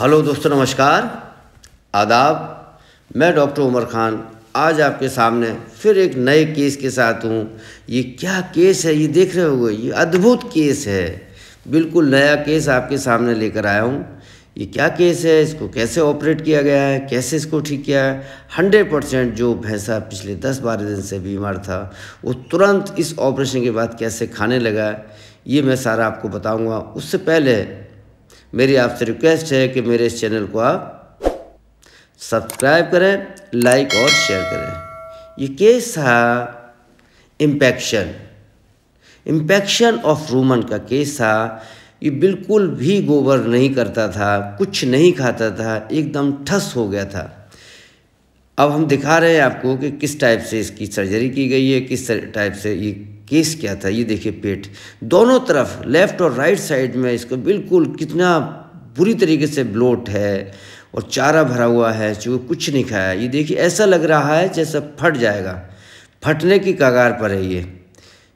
Hello दोस्तों नमस्कार आदाब मैं डॉक्टर उमर खान आज आपके सामने फिर एक नए केस के साथ हूँ ये क्या केस है ये देख रहे हो ये अद्भुत केस है बिल्कुल नया केस आपके सामने लेकर आया हूँ ये क्या केस है इसको कैसे ऑपरेट किया गया है कैसे इसको ठीक किया है हंड्रेड परसेंट जो भैंसा पिछले दस बारह दिन से बीमार था वो तुरंत इस ऑपरेशन के बाद कैसे खाने लगा ये मैं सारा आपको बताऊँगा उससे पहले मेरी आपसे रिक्वेस्ट है कि मेरे इस चैनल को आप सब्सक्राइब करें लाइक और शेयर करें ये केस था इम्पेक्शन इम्पेक्शन ऑफ रूमन का केस था ये बिल्कुल भी गोबर नहीं करता था कुछ नहीं खाता था एकदम ठस हो गया था अब हम दिखा रहे हैं आपको कि किस टाइप से इसकी सर्जरी की गई है किस टाइप से ये केस क्या था ये देखिए पेट दोनों तरफ लेफ्ट और राइट साइड में इसको बिल्कुल कितना बुरी तरीके से ब्लोट है और चारा भरा हुआ है जो कुछ नहीं खाया ये देखिए ऐसा लग रहा है जैसा फट जाएगा फटने की कगार पर है ये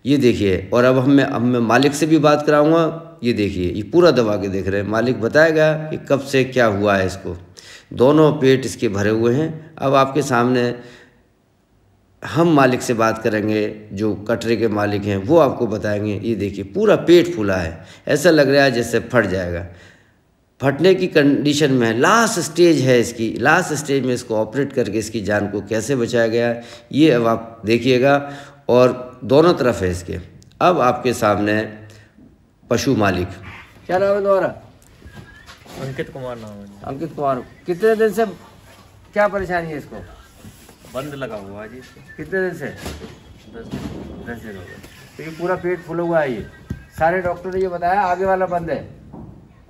ये देखिए और अब हमें अब मैं मालिक से भी बात कराऊंगा ये देखिए ये पूरा दबा के देख रहे हैं मालिक बताएगा कि कब से क्या हुआ है इसको दोनों पेट इसके भरे हुए हैं अब आपके सामने हम मालिक से बात करेंगे जो कटरे के मालिक हैं वो आपको बताएंगे ये देखिए पूरा पेट फूला है ऐसा लग रहा है जैसे फट जाएगा फटने की कंडीशन में है लास्ट स्टेज है इसकी लास्ट स्टेज में इसको ऑपरेट करके इसकी जान को कैसे बचाया गया है ये अब आप देखिएगा और दोनों तरफ है इसके अब आपके सामने पशु मालिक क्या नाम है तुम्हारा अंकित कुमार नाम है अंकित कुमार कितने दिन से क्या परेशानी है इसको बंद लगा हुआ है जी कितने दिन से दस दिन दस दिन हो गए तो पूरा पेट फुला हुआ है ये सारे डॉक्टर ने ये बताया आगे वाला बंद है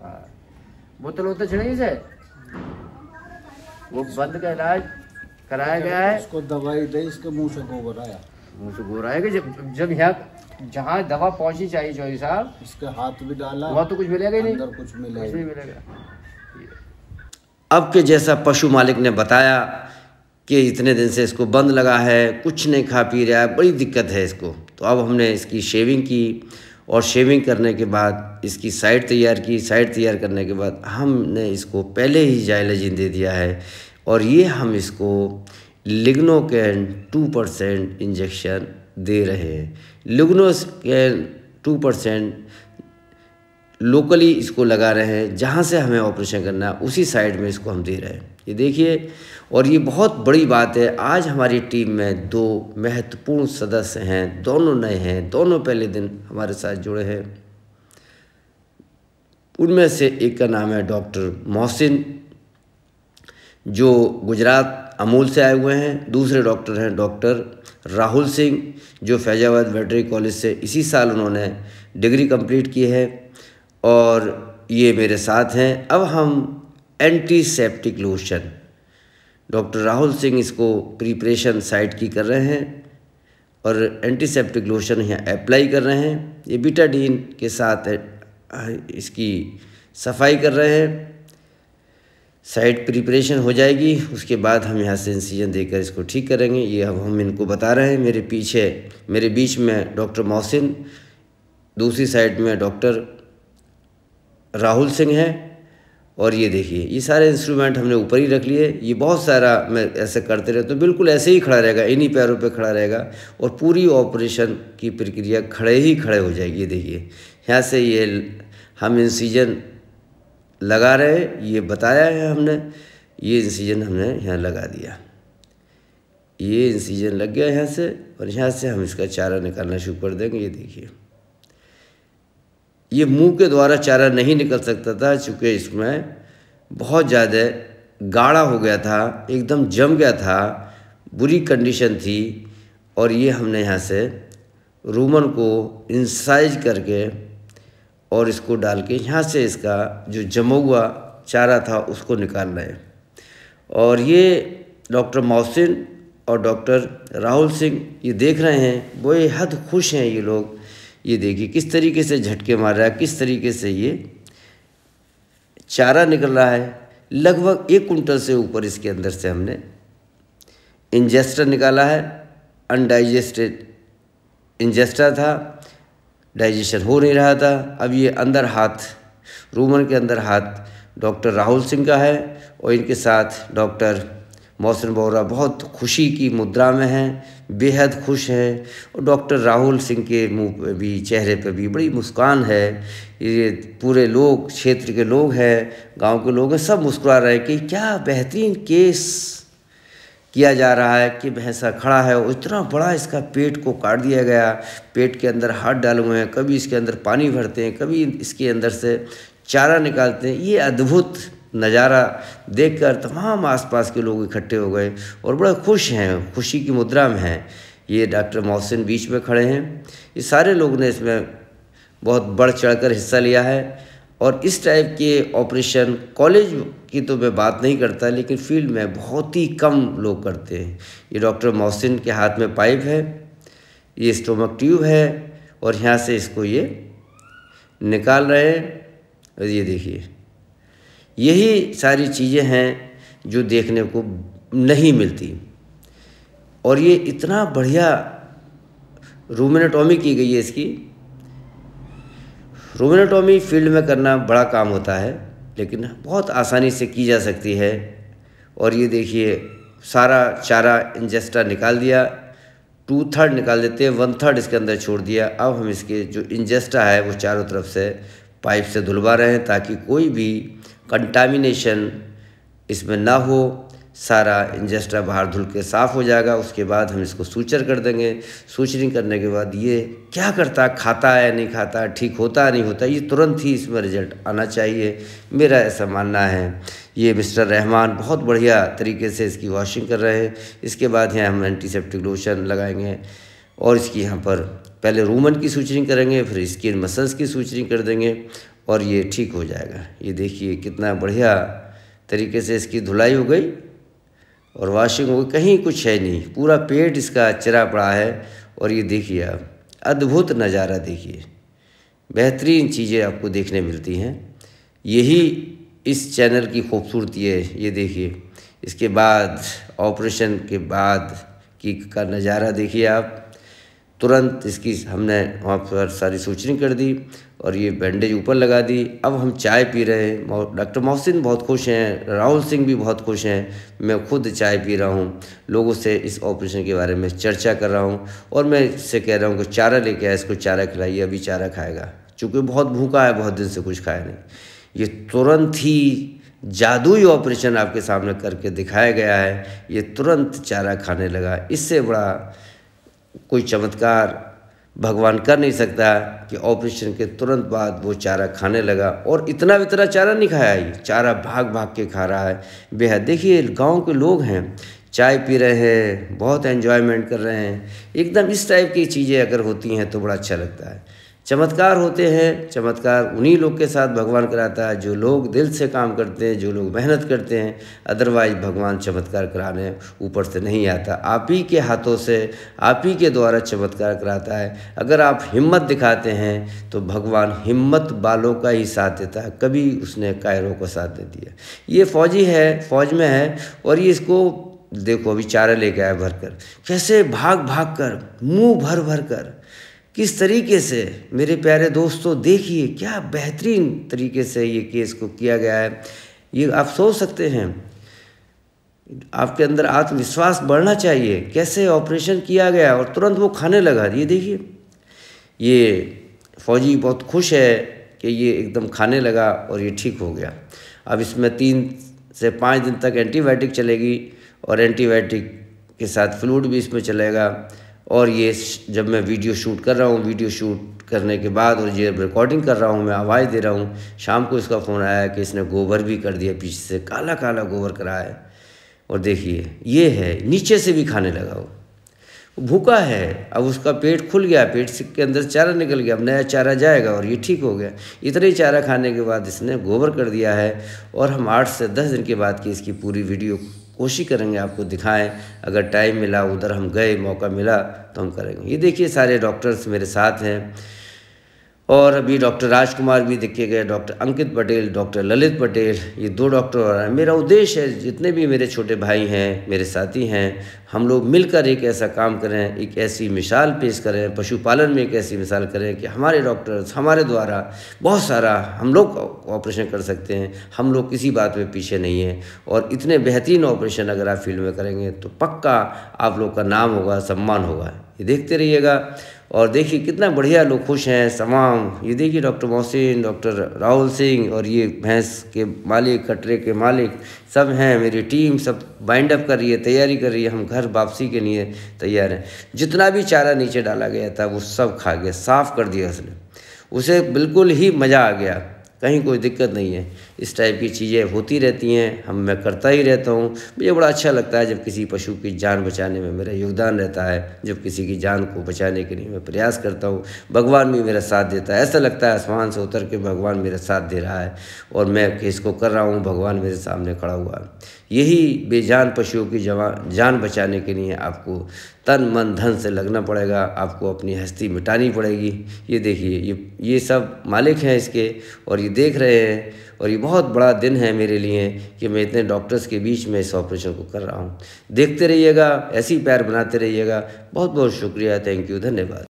हाँ। बोतल वोतल छिड़ी से वो बंद का इलाज कराया गया है उसको दवाई दे इसके मुंह से गोबर आया मुंह से गोबराया कि जब जब यहाँ जहाँ दवा पहुंची चाहिए चौधरी साहब इसके हाथ भी डाला वहाँ तो कुछ मिलेगा ही नहीं अंदर कुछ मिलेगा मिलेगा अब के जैसा पशु मालिक ने बताया कि इतने दिन से इसको बंद लगा है कुछ नहीं खा पी रहा है बड़ी दिक्कत है इसको तो अब हमने इसकी शेविंग की और शेविंग करने के बाद इसकी साइड तैयार की साइड तैयार करने के बाद हमने इसको पहले ही जाइलाजिन दे दिया है और ये हम इसको लिग्नोकैन टू परसेंट इंजेक्शन दे रहे हैं लिग्नोकैन टू परसेंट लोकली इसको लगा रहे हैं जहाँ से हमें ऑपरेशन करना है उसी साइड में इसको हम दे रहे हैं ये देखिए और ये बहुत बड़ी बात है आज हमारी टीम में दो महत्वपूर्ण सदस्य हैं दोनों नए हैं दोनों पहले दिन हमारे साथ जुड़े हैं उनमें से एक का नाम है डॉक्टर मोहसिन जो गुजरात अमूल से आए हुए हैं दूसरे डॉक्टर हैं डॉक्टर राहुल सिंह जो फैजाबाद वेटरी कॉलेज से इसी साल उन्होंने डिग्री कंप्लीट की है और ये मेरे साथ हैं अब हम antiseptic lotion doctor Rahul Singh इसको प्रिपरेशन साइट की कर रहे हैं और एंटीसेप्टिक लोशन यहाँ अप्लाई कर रहे हैं ये बीटाडीन के साथ इसकी सफाई कर रहे हैं साइड प्रिपरेशन हो जाएगी उसके बाद हम यहाँ से इंसीजन देकर इसको ठीक करेंगे ये अब हम इनको बता रहे हैं मेरे पीछे मेरे बीच में डॉक्टर मोहसिन दूसरी साइड में डॉक्टर राहुल सिंह हैं और ये देखिए ये सारे इंस्ट्रूमेंट हमने ऊपर ही रख लिए ये बहुत सारा मैं ऐसे करते रहता तो बिल्कुल ऐसे ही खड़ा रहेगा इन्हीं पैरों पे खड़ा रहेगा और पूरी ऑपरेशन की प्रक्रिया खड़े ही खड़े हो जाएगी ये देखिए यहाँ से ये हम इंसीजन लगा रहे हैं ये बताया है हमने ये इंसीजन हमने यहाँ लगा दिया ये इंसीजन लग गया यहाँ से और यहाँ से हम इसका चारा निकालना शुरू कर देंगे ये देखिए ये मुंह के द्वारा चारा नहीं निकल सकता था चूँकि इसमें बहुत ज़्यादा गाढ़ा हो गया था एकदम जम गया था बुरी कंडीशन थी और ये हमने यहाँ से रूमन को इंसाइज करके और इसको डाल के यहाँ से इसका जो जमा हुआ चारा था उसको निकाल है और ये डॉक्टर मौसिन और डॉक्टर राहुल सिंह ये देख रहे हैं वो हद खुश हैं ये लोग ये देखिए किस तरीके से झटके मार रहा है किस तरीके से ये चारा निकल रहा है लगभग एक कुंटल से ऊपर इसके अंदर से हमने इंजेस्टर निकाला है अनडाइजेस्टेड इंजेस्टर था डाइजेशन हो नहीं रहा था अब ये अंदर हाथ रूमन के अंदर हाथ डॉक्टर राहुल सिंह का है और इनके साथ डॉक्टर मोहसिन बोरा बहुत खुशी की मुद्रा में हैं बेहद खुश हैं और डॉक्टर राहुल सिंह के मुंह पर भी चेहरे पर भी बड़ी मुस्कान है ये पूरे लोग क्षेत्र के लोग हैं गांव के लोग हैं सब मुस्कुरा रहे हैं कि क्या बेहतरीन केस किया जा रहा है कि भैंसा खड़ा है और इतना बड़ा इसका पेट को काट दिया गया पेट के अंदर हाथ डाले हुए हैं कभी इसके अंदर पानी भरते हैं कभी इसके अंदर से चारा निकालते हैं ये अद्भुत नज़ारा देखकर तमाम आसपास के लोग इकट्ठे हो गए और बड़े खुश हैं खुशी की मुद्रा में हैं ये डॉक्टर मोहसिन बीच में खड़े हैं ये सारे लोग ने इसमें बहुत बढ़ चढ़कर हिस्सा लिया है और इस टाइप के ऑपरेशन कॉलेज की तो मैं बात नहीं करता लेकिन फील्ड में बहुत ही कम लोग करते हैं ये डॉक्टर मोहसिन के हाथ में पाइप है ये स्टोमक ट्यूब है और यहाँ से इसको ये निकाल रहे हैं ये देखिए यही सारी चीज़ें हैं जो देखने को नहीं मिलती और ये इतना बढ़िया रोमिनाटॉमी की गई है इसकी रोमिनाटॉमी फील्ड में करना बड़ा काम होता है लेकिन बहुत आसानी से की जा सकती है और ये देखिए सारा चारा इंजेस्टा निकाल दिया टू थर्ड निकाल देते हैं वन थर्ड इसके अंदर छोड़ दिया अब हम इसके जो इंजेस्टा है वो चारों तरफ से पाइप से धुलवा रहे हैं ताकि कोई भी कंटामिनेशन इसमें ना हो सारा इंजेस्टा बाहर धुल के साफ़ हो जाएगा उसके बाद हम इसको सूचर कर देंगे सूचरिंग करने के बाद ये क्या करता खाता है नहीं खाता ठीक होता नहीं होता ये तुरंत ही इसमें रिजल्ट आना चाहिए मेरा ऐसा मानना है ये मिस्टर रहमान बहुत बढ़िया तरीके से इसकी वॉशिंग कर रहे हैं इसके बाद यहाँ हम एंटीसेप्टिक लोशन लगाएंगे और इसकी यहाँ पर पहले रूमन की सूचरिंग करेंगे फिर स्किन मसल्स की सूचरिंग कर देंगे और ये ठीक हो जाएगा ये देखिए कितना बढ़िया तरीके से इसकी धुलाई हो गई और वॉशिंग हो गई कहीं कुछ है नहीं पूरा पेट इसका चरा पड़ा है और ये देखिए आप अद्भुत नज़ारा देखिए बेहतरीन चीज़ें आपको देखने मिलती हैं यही इस चैनल की खूबसूरती है ये देखिए इसके बाद ऑपरेशन के बाद की का नज़ारा देखिए आप तुरंत इसकी हमने वहाँ पर सारी सूचनी कर दी और ये बैंडेज ऊपर लगा दी अब हम चाय पी रहे हैं डॉक्टर मोहसिन बहुत खुश हैं राहुल सिंह भी बहुत खुश हैं मैं खुद चाय पी रहा हूँ लोगों से इस ऑपरेशन के बारे में चर्चा कर रहा हूँ और मैं इससे कह रहा हूँ कि चारा लेके आए इसको चारा खिलाइए अभी चारा खाएगा चूँकि बहुत भूखा है बहुत दिन से कुछ खाया नहीं ये तुरंत ही जादुई ऑपरेशन आपके सामने करके दिखाया गया है ये तुरंत चारा खाने लगा इससे बड़ा कोई चमत्कार भगवान कर नहीं सकता कि ऑपरेशन के तुरंत बाद वो चारा खाने लगा और इतना इतना चारा नहीं खाया ये चारा भाग भाग के खा रहा है बेहद देखिए गांव के लोग हैं चाय पी रहे हैं बहुत एन्जॉयमेंट कर रहे हैं एकदम इस टाइप की चीज़ें अगर होती हैं तो बड़ा अच्छा लगता है चमत्कार होते हैं चमत्कार उन्हीं लोग के साथ भगवान कराता है जो लोग दिल से काम करते हैं जो लोग मेहनत करते हैं अदरवाइज भगवान चमत्कार कराने ऊपर से नहीं आता आप ही के हाथों से आप ही के द्वारा चमत्कार कराता है अगर आप हिम्मत दिखाते हैं तो भगवान हिम्मत बालों का ही साथ देता है कभी उसने कायरों का साथ दे दिया ये फौजी है फौज में है और ये इसको देखो अभी चारा लेके आया भर कर कैसे भाग भाग कर मुँह भर भर कर किस तरीके से मेरे प्यारे दोस्तों देखिए क्या बेहतरीन तरीके से ये केस को किया गया है ये आप सोच सकते हैं आपके अंदर आत्मविश्वास बढ़ना चाहिए कैसे ऑपरेशन किया गया और तुरंत वो खाने लगा ये देखिए ये फौजी बहुत खुश है कि ये एकदम खाने लगा और ये ठीक हो गया अब इसमें तीन से पाँच दिन तक एंटीबायोटिक चलेगी और एंटीबायोटिक के साथ फ्लूड भी इसमें चलेगा और ये जब मैं वीडियो शूट कर रहा हूँ वीडियो शूट करने के बाद और ये रिकॉर्डिंग कर रहा हूँ मैं आवाज़ दे रहा हूँ शाम को इसका फ़ोन आया कि इसने गोबर भी कर दिया पीछे से काला काला गोबर करा है और देखिए ये है नीचे से भी खाने लगा वो भूखा है अब उसका पेट खुल गया पेट के अंदर चारा निकल गया अब नया चारा जाएगा और ये ठीक हो गया इतना ही चारा खाने के बाद इसने गोबर कर दिया है और हम आठ से दस दिन के बाद की इसकी पूरी वीडियो कोशिश करेंगे आपको दिखाएं अगर टाइम मिला उधर हम गए मौका मिला तो हम करेंगे ये देखिए सारे डॉक्टर्स मेरे साथ हैं और अभी डॉक्टर राजकुमार भी देखे गए डॉक्टर अंकित पटेल डॉक्टर ललित पटेल ये दो डॉक्टर और हैं मेरा उद्देश्य है जितने भी मेरे छोटे भाई हैं मेरे साथी हैं हम लोग मिलकर एक ऐसा काम करें एक ऐसी मिसाल पेश करें पशुपालन में एक ऐसी मिसाल करें कि हमारे डॉक्टर्स हमारे द्वारा बहुत सारा हम लोग ऑपरेशन कर सकते हैं हम लोग किसी बात में पीछे नहीं हैं और इतने बेहतरीन ऑपरेशन अगर आप फील्ड में करेंगे तो पक्का आप लोग का नाम होगा सम्मान होगा ये देखते रहिएगा और देखिए कितना बढ़िया लोग खुश हैं तमाम ये देखिए डॉक्टर मोहसिन डॉक्टर राहुल सिंह और ये भैंस के मालिक कटरे के मालिक सब हैं मेरी टीम सब बाइंड अप कर रही है तैयारी कर रही है हम घर वापसी के लिए तैयार हैं जितना भी चारा नीचे डाला गया था वो सब खा गया साफ़ कर दिया उसने उसे बिल्कुल ही मज़ा आ गया कहीं कोई दिक्कत नहीं है इस टाइप की चीज़ें होती रहती हैं हम मैं करता ही रहता हूँ मुझे बड़ा अच्छा लगता है जब किसी पशु की जान बचाने में मेरा योगदान रहता है जब किसी की जान को बचाने के लिए मैं प्रयास करता हूँ भगवान भी मेरा साथ देता है ऐसा लगता है आसमान से उतर के भगवान मेरा साथ दे रहा है और मैं इसको कर रहा हूँ भगवान मेरे सामने खड़ा हुआ है यही बेजान पशुओं की जवा जान बचाने के लिए आपको तन मन धन से लगना पड़ेगा आपको अपनी हस्ती मिटानी पड़ेगी ये देखिए ये ये सब मालिक हैं इसके और ये देख रहे हैं और ये बहुत बड़ा दिन है मेरे लिए कि मैं इतने डॉक्टर्स के बीच में इस ऑपरेशन को कर रहा हूँ देखते रहिएगा ऐसी पैर बनाते रहिएगा बहुत बहुत शुक्रिया थैंक यू धन्यवाद